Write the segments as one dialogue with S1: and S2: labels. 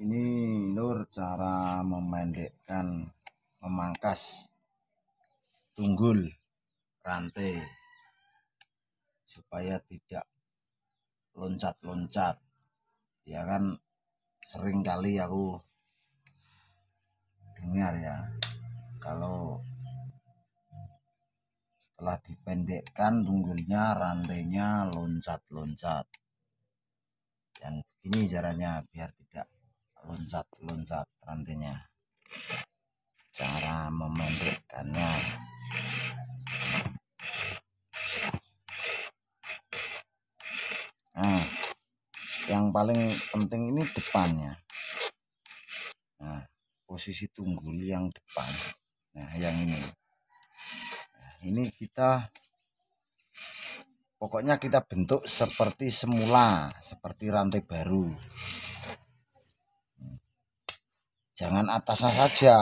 S1: ini Nur cara memendekkan memangkas tunggul rantai supaya tidak loncat-loncat ya kan sering kali aku dengar ya kalau setelah dipendekkan tunggulnya rantainya loncat-loncat dan begini caranya biar tidak loncat-loncat rantainya cara memendekkannya nah yang paling penting ini depannya nah posisi tunggul yang depan nah yang ini nah, ini kita pokoknya kita bentuk seperti semula seperti rantai baru jangan atasnya saja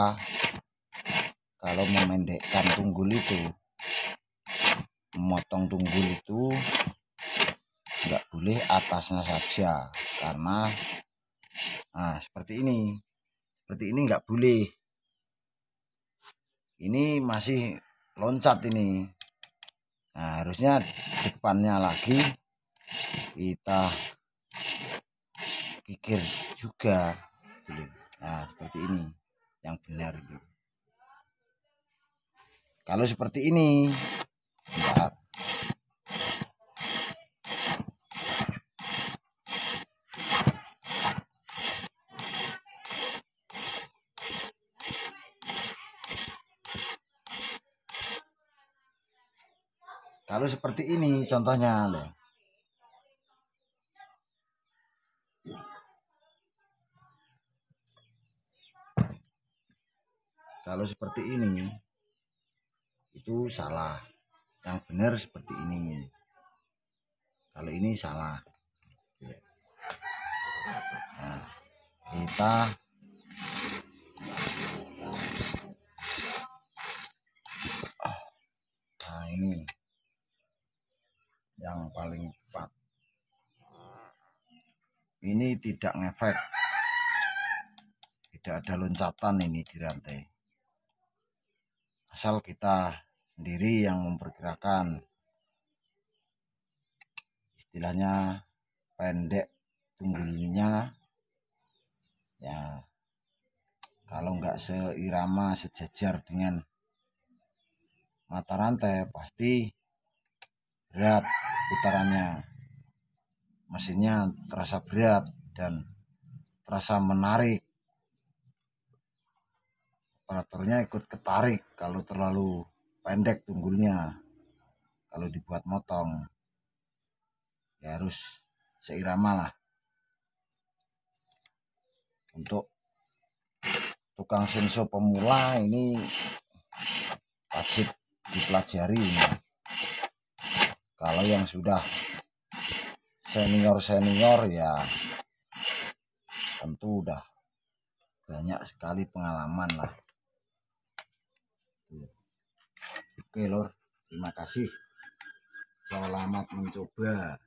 S1: kalau memendekkan tunggul itu memotong tunggul itu nggak boleh atasnya saja karena nah seperti ini seperti ini nggak boleh ini masih loncat ini nah harusnya depannya lagi kita kikir juga boleh nah seperti ini yang benar itu kalau seperti ini bentar. kalau seperti ini contohnya loh kalau seperti ini itu salah yang benar seperti ini kalau ini salah nah, kita nah ini yang paling tepat ini tidak ngefek tidak ada loncatan ini di rantai asal kita sendiri yang memperkirakan istilahnya pendek tunggulnya ya kalau nggak seirama sejajar dengan mata rantai pasti berat putarannya mesinnya terasa berat dan terasa menarik operatornya ikut ketarik kalau terlalu pendek tunggulnya kalau dibuat motong ya harus seirama lah untuk tukang senso pemula ini wajib dipelajari ini. kalau yang sudah senior-senior ya tentu udah banyak sekali pengalaman lah Oke lor, terima kasih. Selamat mencoba.